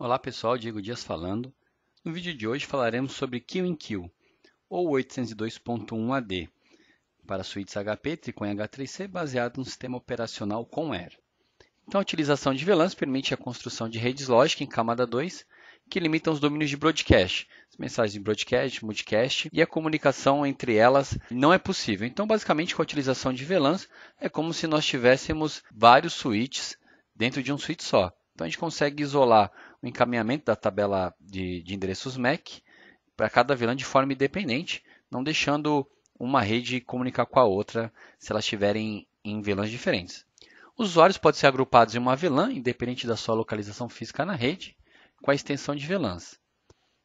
Olá pessoal, Diego Dias falando. No vídeo de hoje falaremos sobre Kill ou 802.1AD, para suítes HP, Tricon e H3C, baseado no sistema operacional com Air. Então, a utilização de VLANs permite a construção de redes lógicas em camada 2, que limitam os domínios de broadcast, as mensagens de broadcast, multicast, e a comunicação entre elas não é possível. Então, basicamente, com a utilização de VLANs, é como se nós tivéssemos vários suítes dentro de um suíte só. Então, a gente consegue isolar o encaminhamento da tabela de, de endereços MAC para cada VLAN de forma independente, não deixando uma rede comunicar com a outra se elas estiverem em VLANs diferentes. Os usuários podem ser agrupados em uma VLAN, independente da sua localização física na rede, com a extensão de VLANs.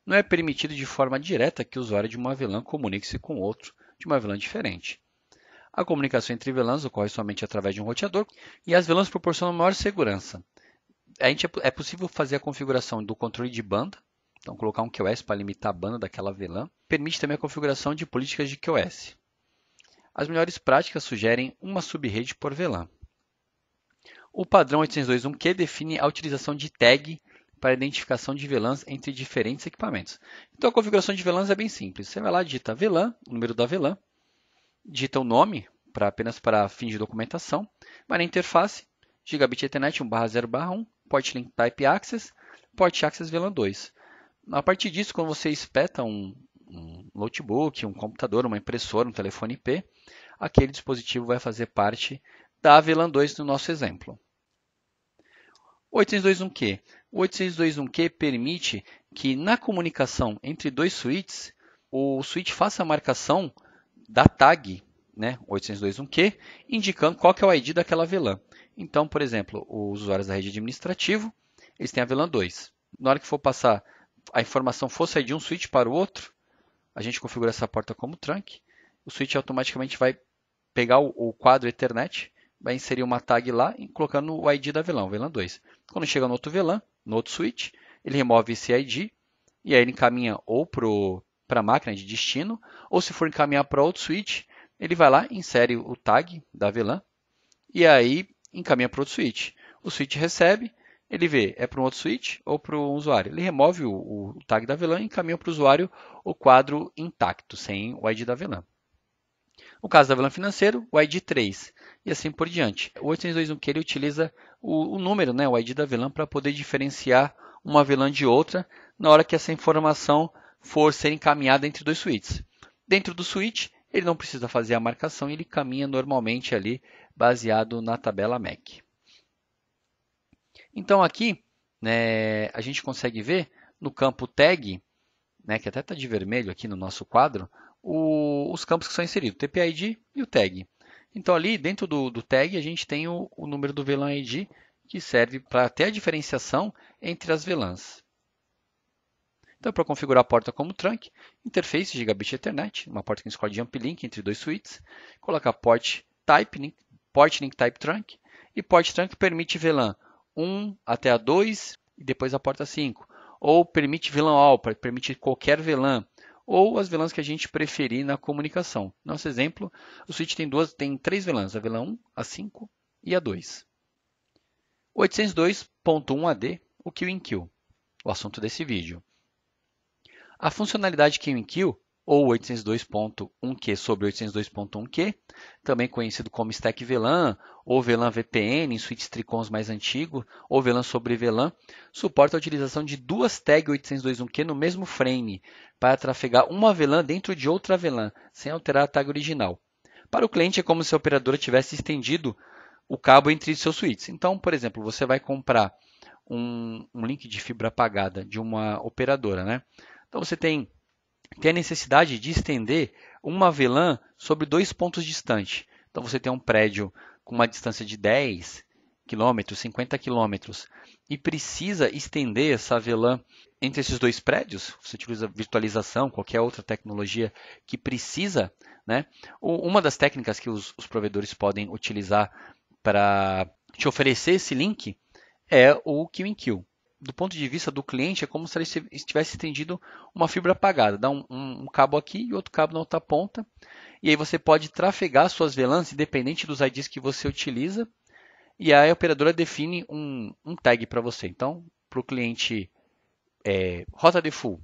Não é permitido de forma direta que o usuário de uma VLAN comunique-se com outro de uma VLAN diferente. A comunicação entre VLANs ocorre somente através de um roteador e as VLANs proporcionam maior segurança a gente, é, é possível fazer a configuração do controle de banda, então colocar um QoS para limitar a banda daquela VLAN. Permite também a configuração de políticas de QoS. As melhores práticas sugerem uma subrede por VLAN. O padrão 802.1q define a utilização de tag para identificação de VLANs entre diferentes equipamentos. Então a configuração de VLANs é bem simples. Você vai lá, digita VLAN, o número da VLAN, digita o nome, para apenas para fins de documentação, vai na interface, gigabit ethernet 1 barra 0 barra 1, port link type access, port access VLAN 2. A partir disso, quando você espeta um, um notebook, um computador, uma impressora, um telefone IP, aquele dispositivo vai fazer parte da VLAN 2 no nosso exemplo. 802.1q. O 802.1q permite que na comunicação entre dois switches, o switch faça a marcação da tag né, 802.1q, indicando qual que é o ID daquela VLAN. Então, por exemplo, os usuários da rede administrativa, eles têm a VLAN 2. Na hora que for passar a informação for sair de um switch para o outro, a gente configura essa porta como trunk, o switch automaticamente vai pegar o, quadro Ethernet, vai inserir uma tag lá, e colocando o ID da VLAN, VLAN 2. Quando chega no outro VLAN, no outro switch, ele remove esse ID e aí ele encaminha ou para a máquina de destino, ou se for encaminhar para outro switch, ele vai lá, insere o tag da VLAN e aí encaminha para outro switch. O switch recebe, ele vê é para um outro switch ou para o usuário. Ele remove o, o tag da VLAN e encaminha para o usuário o quadro intacto, sem o ID da VLAN. No caso da VLAN financeiro, o ID 3 e assim por diante. O 802.1 ele utiliza o, o, número, né, o ID da VLAN, para poder diferenciar uma VLAN de outra na hora que essa informação for ser encaminhada entre dois switches. Dentro do switch, ele não precisa fazer a marcação e ele caminha normalmente ali baseado na tabela MAC. Então aqui né, a gente consegue ver no campo tag, né, que até está de vermelho aqui no nosso quadro, o, os campos que são inseridos, o TPID e o tag. Então ali dentro do, do tag a gente tem o, o número do VLAN ID que serve para ter a diferenciação entre as VLANs. Então, para configurar a porta como trunk, interface gigabit Ethernet, uma porta que escolhe jump link entre dois switches, colocar port type link, port link type trunk, e port trunk permite VLAN 1 até a 2 e depois a porta 5, ou permite VLAN all, permite qualquer VLAN, ou as VLANs que a gente preferir na comunicação. Nosso exemplo, o switch tem duas, tem três VLANs, a VLAN 1, a 5 e a 2. 802.1ad, o QinQ, o assunto desse vídeo. A funcionalidade Q&Q, ou 802.1q sobre 802.1q, também conhecido como Stack VLAN, ou VLAN VPN, em suítes tricons mais antigo, ou VLAN sobre VLAN, suporta a utilização de duas tags 802.1q no mesmo frame, para trafegar uma VLAN dentro de outra VLAN, sem alterar a tag original. Para o cliente, é como se a operadora tivesse estendido o cabo entre seus suítes. Então, por exemplo, você vai comprar um, um link de fibra apagada de uma operadora, né? Então você tem, tem a necessidade de estender uma VLAN sobre dois pontos distantes. Então você tem um prédio com uma distância de 10 quilômetros, 50 quilômetros, e precisa estender essa VLAN entre esses dois prédios, você utiliza virtualização, qualquer outra tecnologia que precisa, né? Uma das técnicas que os, os provedores podem utilizar para te oferecer esse link é o queue in queue do ponto de vista do cliente, é como se ele estivesse estendido uma fibra apagada. Dá um, um, um, cabo aqui e outro cabo na outra ponta. E aí você pode trafegar suas VLANs, independente dos IDs que você utiliza. E aí a operadora define um, um tag para você. Então, para o cliente é, rota de full,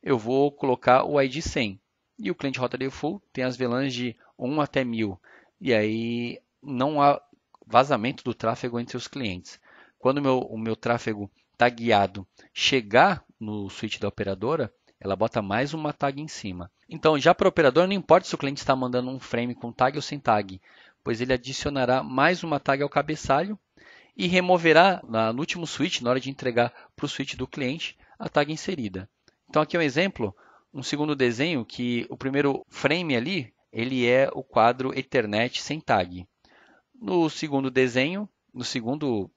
eu vou colocar o ID 100. E o cliente rota de full tem as VLANs de 1 até 1000. E aí não há vazamento do tráfego entre os clientes. Quando o meu, o meu tráfego guiado chegar no switch da operadora, ela bota mais uma tag em cima. Então, já para o operador não importa se o cliente está mandando um frame com tag ou sem tag, pois ele adicionará mais uma tag ao cabeçalho e removerá no último switch, na hora de entregar para o switch do cliente, a tag inserida. Então, aqui é um exemplo, um segundo desenho que o primeiro frame ali, ele é o quadro Ethernet sem tag. No segundo desenho, no segundo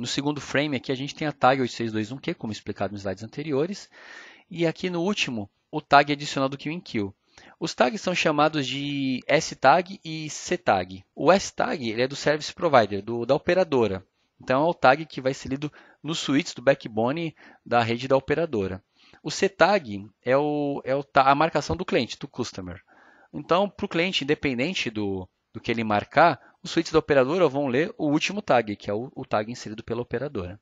no segundo frame aqui a gente tem a tag 8621Q, é como explicado nos slides anteriores, e aqui no último o tag adicional do Q Os tags são chamados de S-tag e C-tag. O S-tag é do service provider, do, da operadora. Então é o tag que vai ser lido nos suítes do backbone da rede da operadora. O C-tag é, o, é o, a marcação do cliente, do customer. Então, para o cliente, independente do, do que ele marcar, os suítes da operadora vão ler o último tag, que é o, o tag inserido pela operadora.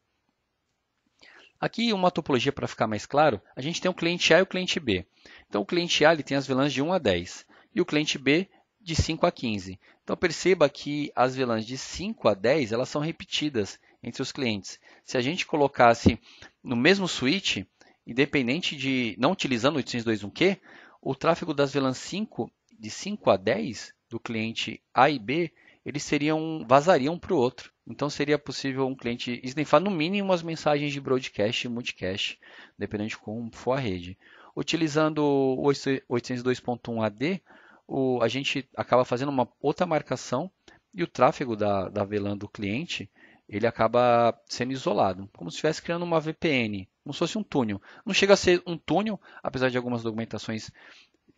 Aqui, uma topologia para ficar mais claro, a gente tem o cliente A e o cliente B. Então, o cliente A ele tem as VLANs de 1 a 10 e o cliente B de 5 a 15. Então, perceba que as VLANs de 5 a 10 elas são repetidas entre os clientes. Se a gente colocasse no mesmo switch, independente de não utilizando o 802.1q, o tráfego das VLANs 5 de 5 a 10 do cliente A e B eles seriam vazariam para o outro. Então seria possível um cliente snifar no mínimo as mensagens de broadcast e multicast, dependendo de como for a rede. Utilizando o 802.1ad, o, a gente acaba fazendo uma outra marcação e o tráfego da, da VLAN do cliente ele acaba sendo isolado, como se estivesse criando uma VPN, como se fosse um túnel. Não chega a ser um túnel, apesar de algumas documentações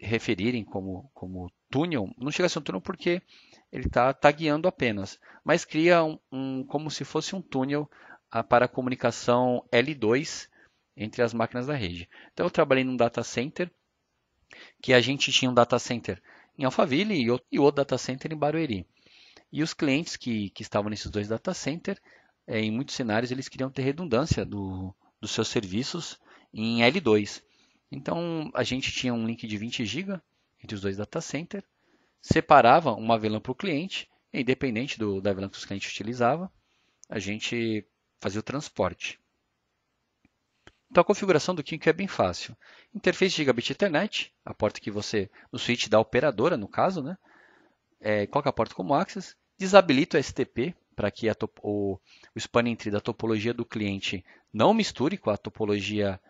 referirem como, como túnel, não chega a ser um túnel porque ele está guiando apenas, mas cria um, um, como se fosse um túnel a, ah, para a comunicação L2 entre as máquinas da rede. Então eu trabalhei num data center, que a gente tinha um data center em Alphaville e outro, e outro data center em Barueri. E os clientes que, que estavam nesses dois data center, eh, em muitos cenários, eles queriam ter redundância do, dos seus serviços em L2. Então, a gente tinha um link de 20 GB entre os dois data center, separava uma VLAN para o cliente, independente do, da VLAN que o cliente utilizava, a gente fazia o transporte. Então a configuração do Kinko é bem fácil. Interface Gigabit Ethernet, a porta que você, no switch da operadora, no caso, né? É, coloca a porta como access, desabilita o STP para que a, o, o span entre da topologia do cliente não misture com a topologia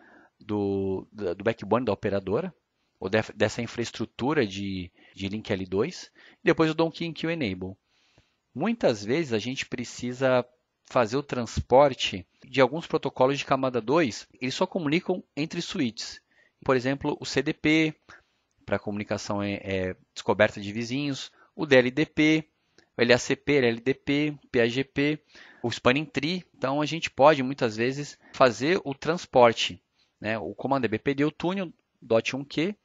do, do backbone da operadora, ou dessa infraestrutura de, de link L2. Depois eu dou um key que o enable. Muitas vezes a gente precisa fazer o transporte de alguns protocolos de camada 2, eles só comunicam entre suítes. Por exemplo, o CDP, para comunicação é, é, descoberta de vizinhos, o DLDP, o LACP, LDP, PAGP, o Spanning Tree. Então, a gente pode, muitas vezes, fazer o transporte né? O comando db deu túnel, dot 1q,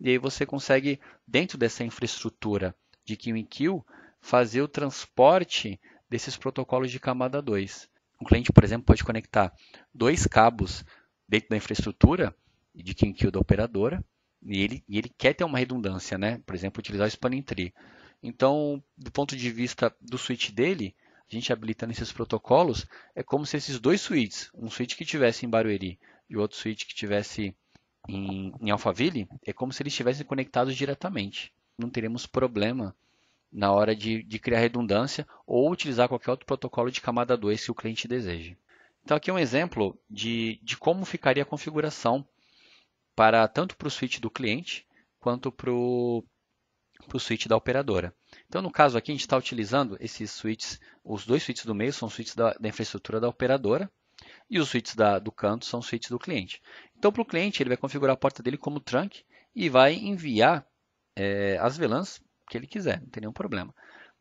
e aí você consegue, dentro dessa infraestrutura de queue fazer o transporte desses protocolos de camada 2. O cliente, por exemplo, pode conectar dois cabos dentro da infraestrutura de quem da operadora e ele, e ele quer ter uma redundância, né? Por exemplo, utilizar o spanning tree. Então, do ponto de vista do switch dele, a gente habilitando esses protocolos, é como se esses dois suítes, um suíte que tivesse em Barueri e outro suíte que tivesse em, em Alphaville, é como se eles estivessem conectados diretamente. Não teremos problema na hora de, de criar redundância ou utilizar qualquer outro protocolo de camada 2 que o cliente deseje. Então aqui é um exemplo de, de como ficaria a configuração para tanto para o suíte do cliente quanto para o para o switch da operadora. Então, no caso aqui, a gente está utilizando esses switches, os dois switches do meio são switches da, da infraestrutura da operadora, e os switches da, do canto são switches do cliente. Então, para o cliente, ele vai configurar a porta dele como trunk e vai enviar é, as VLANs que ele quiser, não tem nenhum problema.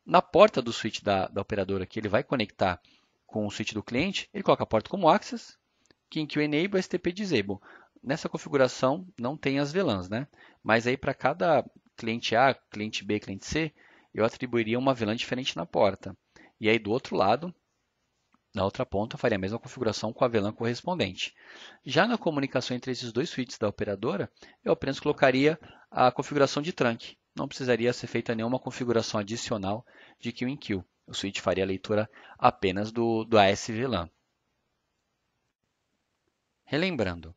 Na porta do switch da, da operadora que ele vai conectar com o switch do cliente, ele coloca a porta como access, que em que o enable, stp disable. Nessa configuração não tem as VLANs, né? Mas aí para cada cliente A, cliente B, cliente C, eu atribuiria uma VLAN diferente na porta. E aí do outro lado, na outra ponta, faria a mesma configuração com a VLAN correspondente. Já na comunicação entre esses dois switches da operadora, eu apenas colocaria a configuração de trunk. Não precisaria ser feita nenhuma configuração adicional de queue in queue. O switch faria a leitura apenas do, do ASVLAN. Relembrando,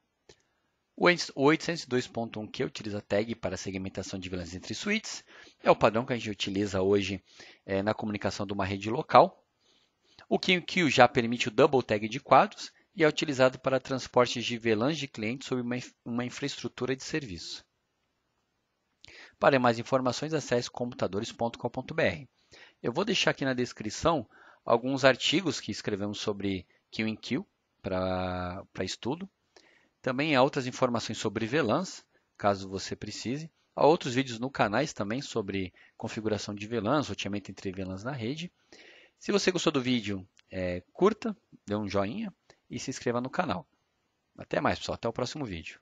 o 802.1q utiliza tag para segmentação de VLANs entre suítes. É o padrão que a gente utiliza hoje é, na comunicação de uma rede local. O QQ já permite o double tag de quadros e é utilizado para transportes de VLANs de clientes sob uma, uma infraestrutura de serviço. Para mais informações, acesse computadores.com.br. Eu vou deixar aqui na descrição alguns artigos que escrevemos sobre QQ para estudo. Também há outras informações sobre VLANs, caso você precise. Há outros vídeos no canais também sobre configuração de VLANs, roteamento entre VLANs na rede. Se você gostou do vídeo, é, curta, dê um joinha e se inscreva no canal. Até mais, pessoal. Até o próximo vídeo.